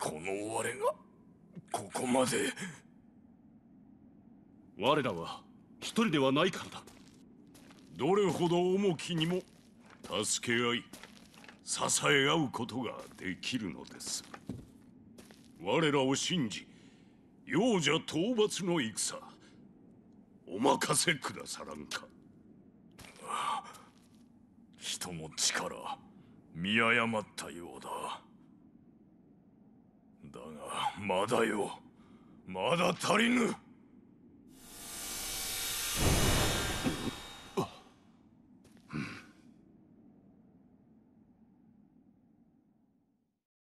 この我がここまで我らは一人ではないからだどれほど重きにも助け合い支え合うことができるのです我らを信じ幼者討伐の戦お任せくださらんか人の力見誤ったようだだがまだよまだ足りぬ